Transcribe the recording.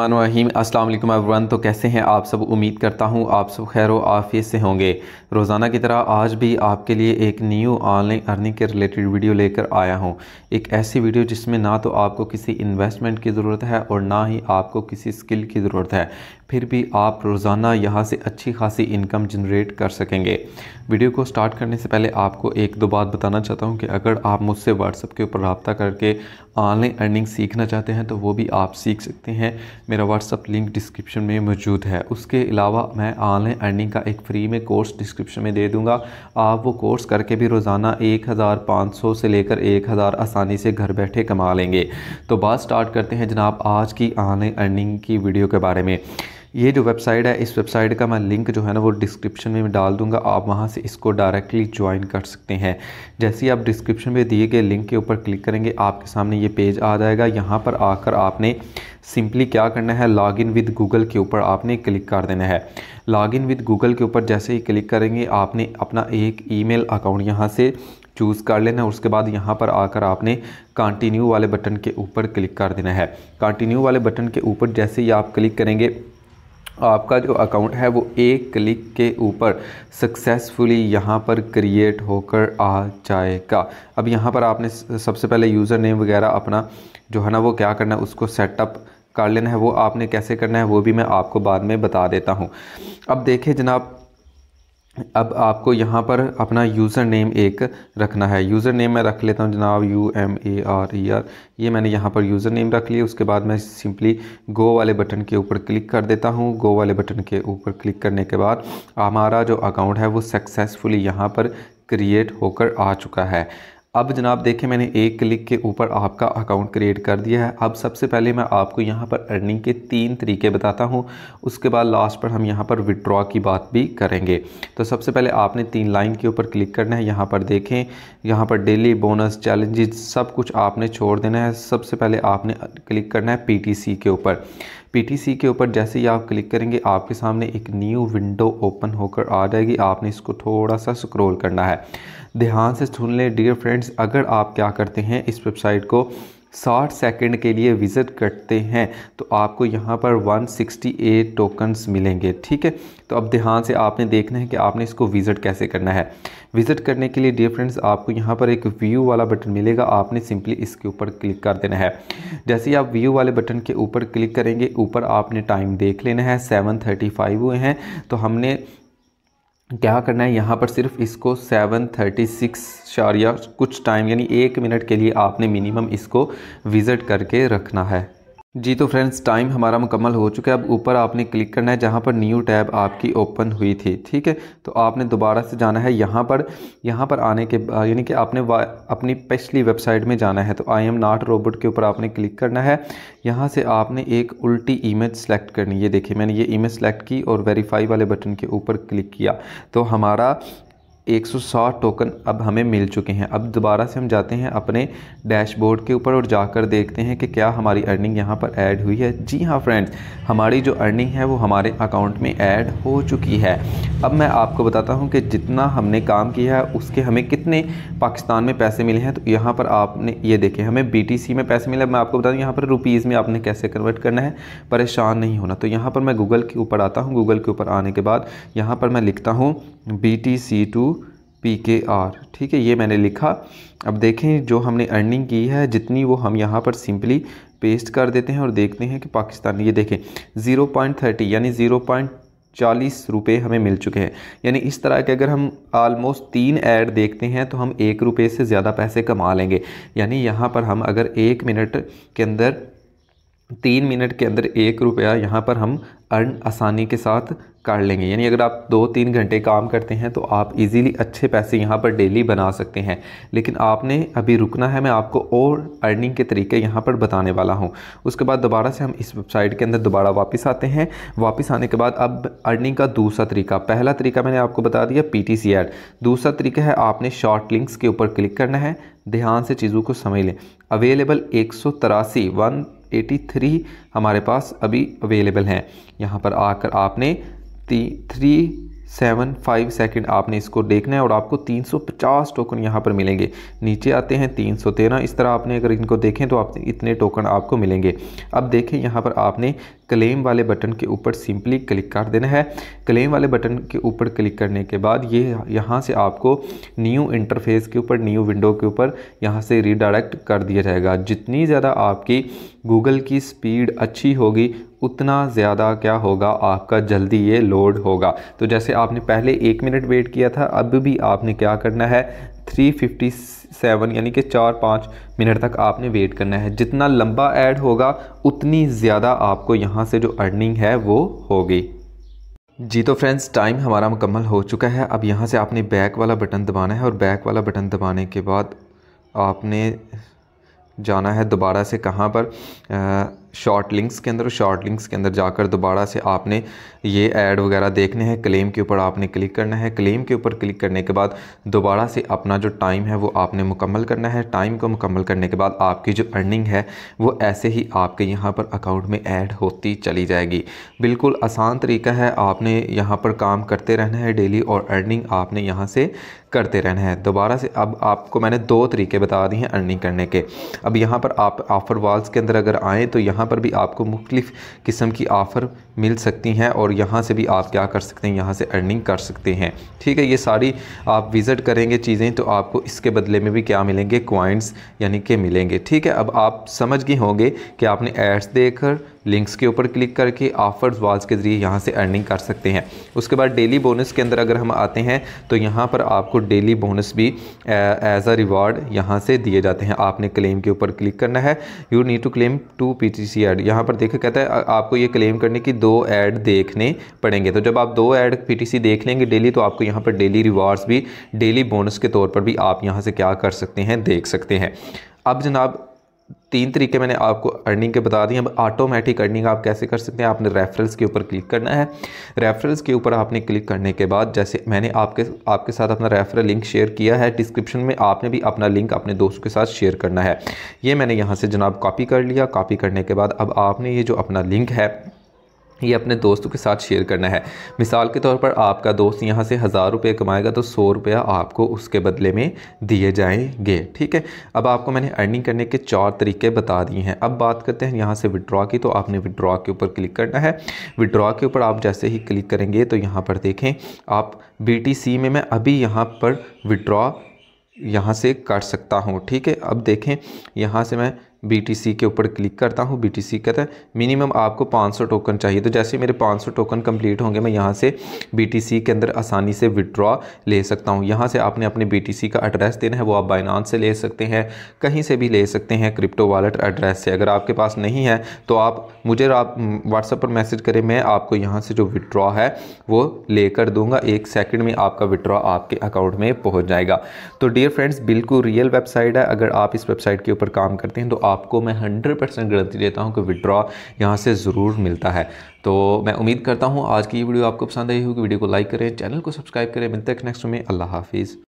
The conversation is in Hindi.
रहीम अस्सलाम वालेकुम एवरीवन तो कैसे हैं आप सब उम्मीद करता हूं आप सब खैर आफियत से होंगे रोज़ाना की तरह आज भी आपके लिए एक न्यू ऑनलाइन अर्निंग के रिलेटेड वीडियो लेकर आया हूं एक ऐसी वीडियो जिसमें ना तो आपको किसी इन्वेस्टमेंट की ज़रूरत है और ना ही आपको किसी स्किल की ज़रूरत है फिर भी आप रोज़ाना यहाँ से अच्छी खासी इनकम जनरेट कर सकेंगे वीडियो को स्टार्ट करने से पहले आपको एक दो बात बताना चाहता हूँ कि अगर आप मुझसे व्हाट्सअप के ऊपर रबता करके ऑनलाइन अर्निंग सीखना चाहते हैं तो वो भी आप सीख सकते हैं मेरा व्हाट्सअप लिंक डिस्क्रिप्शन में मौजूद है उसके अलावा मैं ऑनलाइन अर्निंग का एक फ्री में कोर्स डिस्क्रिप्शन में दे दूँगा आप वो कोर्स करके भी रोज़ाना एक से लेकर एक आसानी से घर बैठे कमा लेंगे तो बात स्टार्ट करते हैं जनाब आज की ऑनलाइन अर्निंग की वीडियो के बारे में ये जो वेबसाइट है इस वेबसाइट का मैं लिंक जो है ना वो डिस्क्रिप्शन में डाल दूंगा आप वहाँ से इसको डायरेक्टली ज्वाइन कर सकते हैं जैसे ही आप डिस्क्रिप्शन में दिए गए लिंक के ऊपर क्लिक करेंगे आपके सामने ये पेज आ जाएगा यहाँ पर आकर आपने सिंपली क्या करना है लॉग इन विद गूगल के ऊपर आपने क्लिक कर देना है लॉग इन विद गूगल के ऊपर जैसे ही क्लिक करेंगे आपने अपना एक ईमेल अकाउंट यहाँ से चूज़ कर लेना है उसके बाद यहाँ पर आकर आपने कंटिन्यू वाले बटन के ऊपर क्लिक कर देना है कंटिन्यू वाले बटन के ऊपर जैसे ही आप क्लिक करेंगे आपका जो अकाउंट है वो एक क्लिक के ऊपर सक्सेसफुली यहाँ पर क्रिएट होकर आ जाएगा अब यहाँ पर आपने सबसे पहले यूज़र नेम वगैरह अपना जो है ना वो क्या करना है उसको सेटअप कर लेना है वो आपने कैसे करना है वो भी मैं आपको बाद में बता देता हूँ अब देखें जनाब अब आपको यहाँ पर अपना यूज़र नेम एक रखना है यूज़र नेम मैं रख लेता हूँ जनाब U M A R E R ये मैंने यहाँ पर यूज़र नेम रख लिया उसके बाद मैं सिंपली गो वाले बटन के ऊपर क्लिक कर देता हूँ गो वाले बटन के ऊपर क्लिक करने के बाद हमारा जो अकाउंट है वो सक्सेसफुली यहाँ पर क्रिएट होकर आ चुका है अब जनाब देखें मैंने एक क्लिक के ऊपर आपका अकाउंट क्रिएट कर दिया है अब सबसे पहले मैं आपको यहाँ पर अर्निंग के तीन तरीके बताता हूँ उसके बाद लास्ट पर हम यहाँ पर विड्रॉ की बात भी करेंगे तो सबसे पहले आपने तीन लाइन के ऊपर क्लिक करना है यहाँ पर देखें यहाँ पर डेली बोनस चैलेंजेस सब कुछ आपने छोड़ देना है सबसे पहले आपने क्लिक करना है पी के ऊपर पीटीसी के ऊपर जैसे ही आप क्लिक करेंगे आपके सामने एक न्यू विंडो ओपन होकर आ जाएगी आपने इसको थोड़ा सा स्क्रॉल करना है ध्यान से सुन लें डियर फ्रेंड्स अगर आप क्या करते हैं इस वेबसाइट को 60 सेकंड के लिए विज़िट करते हैं तो आपको यहाँ पर 168 टोकन्स मिलेंगे ठीक है तो अब ध्यान से आपने देखना है कि आपने इसको विज़िट कैसे करना है विज़िट करने के लिए डियर फ्रेंड्स आपको यहाँ पर एक व्यू वाला बटन मिलेगा आपने सिंपली इसके ऊपर क्लिक कर देना है जैसे ही आप व्यू वाले बटन के ऊपर क्लिक करेंगे ऊपर आपने टाइम देख लेना है सेवन हुए हैं तो हमने क्या करना है यहाँ पर सिर्फ इसको 736 शारिया कुछ टाइम यानी एक मिनट के लिए आपने मिनिमम इसको विज़िट करके रखना है जी तो फ्रेंड्स टाइम हमारा मुकम्मल हो चुका है अब ऊपर आपने क्लिक करना है जहाँ पर न्यू टैब आपकी ओपन हुई थी ठीक है तो आपने दोबारा से जाना है यहाँ पर यहाँ पर आने के यानी कि आपने अपनी पिछली वेबसाइट में जाना है तो आई एम नाट रोबोट के ऊपर आपने क्लिक करना है यहाँ से आपने एक उल्टी इमेज सेलेक्ट करनी है देखिए मैंने ये इमेज सेलेक्ट की और वेरीफाई वाले बटन के ऊपर क्लिक किया तो हमारा 160 टोकन अब हमें मिल चुके हैं अब दोबारा से हम जाते हैं अपने डैशबोर्ड के ऊपर और जाकर देखते हैं कि क्या हमारी अर्निंग यहाँ पर ऐड हुई है जी हाँ फ्रेंड्स हमारी जो अर्निंग है वो हमारे अकाउंट में ऐड हो चुकी है अब मैं आपको बताता हूँ कि जितना हमने काम किया है उसके हमें कितने पाकिस्तान में पैसे मिले हैं तो यहाँ पर आपने ये देखे हमें बी में पैसे मिले मैं आपको बता दूँ यहाँ पर रुपीज़ में आपने कैसे कन्वर्ट करना है परेशान नहीं होना तो यहाँ पर मैं गूगल के ऊपर आता हूँ गूगल के ऊपर आने के बाद यहाँ पर मैं लिखता हूँ B T C to P K R ठीक है ये मैंने लिखा अब देखें जो हमने अर्निंग की है जितनी वो हम यहाँ पर सिंपली पेस्ट कर देते हैं और देखते हैं कि पाकिस्तान ये देखें ज़ीरो पॉइंट थर्टी यानी ज़ीरो पॉइंट चालीस रुपये हमें मिल चुके हैं यानी इस तरह के अगर हम आलमोस्ट तीन ऐड देखते हैं तो हम एक रुपये से ज़्यादा पैसे कमा लेंगे यानी यहाँ पर हम अगर एक मिनट के अंदर तीन मिनट के अंदर एक रुपया यहाँ पर हम अर्न आसानी के साथ कर लेंगे यानी अगर आप दो तीन घंटे काम करते हैं तो आप इजीली अच्छे पैसे यहाँ पर डेली बना सकते हैं लेकिन आपने अभी रुकना है मैं आपको और अर्निंग के तरीके यहाँ पर बताने वाला हूँ उसके बाद दोबारा से हम इस वेबसाइट के अंदर दोबारा वापस आते हैं वापस आने के बाद अब अर्निंग का दूसरा तरीका पहला तरीका मैंने आपको बता दिया पी टी एड दूसरा तरीका है आपने शॉर्ट लिंक्स के ऊपर क्लिक करना है ध्यान से चीज़ों को समझ लें अवेलेबल एक सौ तिरासी वन 83 हमारे पास अभी अवेलेबल हैं यहाँ पर आकर आपने ती थ्री सेवन फाइव सेकेंड आपने इसको देखना है और आपको 350 टोकन यहाँ पर मिलेंगे नीचे आते हैं 313 इस तरह आपने अगर इनको देखें तो आप इतने टोकन आपको मिलेंगे अब देखें यहाँ पर आपने क्लेम वाले बटन के ऊपर सिंपली क्लिक कर देना है क्लेम वाले बटन के ऊपर क्लिक करने के बाद ये यहाँ से आपको न्यू इंटरफेस के ऊपर न्यू विंडो के ऊपर यहाँ से रिडायरेक्ट कर दिया जाएगा जितनी ज़्यादा आपकी गूगल की स्पीड अच्छी होगी उतना ज़्यादा क्या होगा आपका जल्दी ये लोड होगा तो जैसे आपने पहले एक मिनट वेट किया था अब भी आपने क्या करना है 357 यानी कि चार पाँच मिनट तक आपने वेट करना है जितना लंबा ऐड होगा उतनी ज़्यादा आपको यहाँ से जो अर्निंग है वो होगी जी तो फ्रेंड्स टाइम हमारा मुकम्मल हो चुका है अब यहाँ से आपने बैक वाला बटन दबाना है और बैक वाला बटन दबाने के बाद आपने जाना है दोबारा से कहाँ पर आ, शॉर्ट लिंक्स के अंदर शॉर्ट लिंक्स के अंदर जाकर दोबारा से आपने ये ऐड वगैरह देखने हैं क्लेम के ऊपर आपने क्लिक करना है क्लेम के ऊपर क्लिक करने के बाद दोबारा से अपना जो टाइम है वो आपने मुकम्मल करना है टाइम को मुकम्मल करने के बाद आपकी जो अर्निंग है वो ऐसे ही आपके यहाँ पर अकाउंट में ऐड होती चली जाएगी बिल्कुल आसान तरीका है आपने यहाँ पर काम करते रहना है डेली और अर्निंग आपने यहाँ से करते रहना है दोबारा से अब आपको मैंने दो तरीके बता दिए हैं अर्निंग करने के अब यहाँ पर आप ऑफ़र वॉल्स के अंदर अगर आएँ तो यहाँ यहाँ पर भी आपको मुख्तफ किस्म की ऑफर मिल सकती हैं और यहाँ से भी आप क्या कर सकते हैं यहाँ से अर्निंग कर सकते हैं ठीक है ये सारी आप विज़िट करेंगे चीज़ें तो आपको इसके बदले में भी क्या मिलेंगे क्वाइंट्स यानी कि मिलेंगे ठीक है अब आप समझ गए होंगे कि आपने एड्स देखकर लिंक्स के ऊपर क्लिक करके ऑफर्स वाल्स के ज़रिए यहाँ से अर्निंग कर सकते हैं उसके बाद डेली बोनस के अंदर अगर हम आते हैं तो यहाँ पर आपको डेली बोनस भी एज अ रिवार्ड यहाँ से दिए जाते हैं आपने क्लेम के ऊपर क्लिक करना है you need to claim to P C ad यहाँ पर देखिए कहता है आपको ये क्लेम करने की दो ऐड देखने पड़ेंगे तो जब आप दो ऐड पीटीसी देख लेंगे डेली तो आपको यहाँ पर डेली रिवार्ड्स भी डेली बोनस के तौर पर भी आप यहाँ से क्या कर सकते हैं देख सकते हैं अब जनाब तीन तरीके मैंने आपको अर्निंग के बता दिए अब ऑटोमेटिक अर्निंग आप कैसे कर सकते हैं आपने रेफरल्स के ऊपर क्लिक करना है रेफरल्स के ऊपर आपने क्लिक करने के बाद जैसे मैंने आपके आपके साथ अपना रेफरल लिंक शेयर किया है डिस्क्रिप्शन में आपने भी अपना लिंक अपने दोस्त के साथ शेयर करना है ये मैंने यहाँ से जनाब कॉपी कर लिया कॉपी करने के बाद अब आपने ये जो अपना लिंक है ये अपने दोस्तों के साथ शेयर करना है मिसाल के तौर पर आपका दोस्त यहाँ से हज़ार रुपये कमाएगा तो सौ रुपया आपको उसके बदले में दिए जाएंगे ठीक है अब आपको मैंने अर्निंग करने के चार तरीके बता दिए हैं अब बात करते हैं यहाँ से विड्रॉ की तो आपने विड्रॉ के ऊपर क्लिक करना है विड्रॉ के ऊपर आप जैसे ही क्लिक करेंगे तो यहाँ पर देखें आप बी में मैं अभी यहाँ पर विड्रॉ यहाँ से कर सकता हूँ ठीक है अब देखें यहाँ से मैं BTC के ऊपर क्लिक करता हूँ टी कहता है मिनिमम आपको 500 टोकन चाहिए तो जैसे मेरे 500 टोकन कंप्लीट होंगे मैं यहाँ से BTC के अंदर आसानी से विड्रॉ ले सकता हूँ यहाँ से आपने अपने BTC का एड्रेस देना है वो आप बाइनान से ले सकते हैं कहीं से भी ले सकते हैं क्रिप्टो वॉलेट एड्रेस से अगर आपके पास नहीं है तो आप मुझे आप व्हाट्सएप पर मैसेज करें मैं आपको यहाँ से जो विड्रॉ है वो ले कर दूंगा एक सेकेंड में आपका विड्रॉ आपके अकाउंट में पहुँच जाएगा तो डियर फ्रेंड्स बिल्कुल रियल वेबसाइट है अगर आप इस वेबसाइट के ऊपर काम करते हैं तो आप आपको मैं हंड्रेड परसेंट गारंटी देता हूँ कि विड्रॉ यहाँ से ज़रूर मिलता है तो मैं उम्मीद करता हूँ आज की ये वीडियो आपको पसंद आई होगी वीडियो को लाइक करें चैनल को सब्सक्राइब करें मिलते हैं नेक्स्ट में अल्लाह हाफिज़